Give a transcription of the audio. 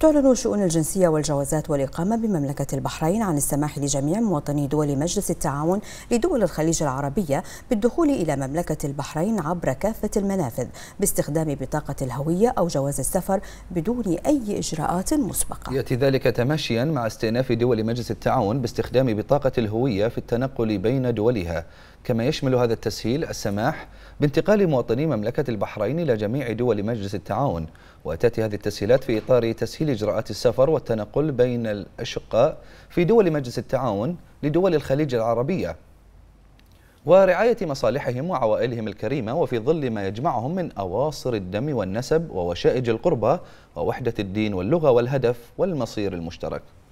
تعلن شؤون الجنسية والجوازات والإقامة بمملكة البحرين عن السماح لجميع مواطني دول مجلس التعاون لدول الخليج العربية بالدخول إلى مملكة البحرين عبر كافة المنافذ باستخدام بطاقة الهوية أو جواز السفر بدون أي إجراءات مسبقة يأتي ذلك تماشيا مع استئناف دول مجلس التعاون باستخدام بطاقة الهوية في التنقل بين دولها كما يشمل هذا التسهيل السماح بانتقال مواطني مملكة البحرين إلى جميع دول مجلس التعاون وتأتي هذه التسهيلات في إطار تسهيل إجراءات السفر والتنقل بين الأشقاء في دول مجلس التعاون لدول الخليج العربية ورعاية مصالحهم وعوائلهم الكريمة وفي ظل ما يجمعهم من أواصر الدم والنسب ووشائج القربة ووحدة الدين واللغة والهدف والمصير المشترك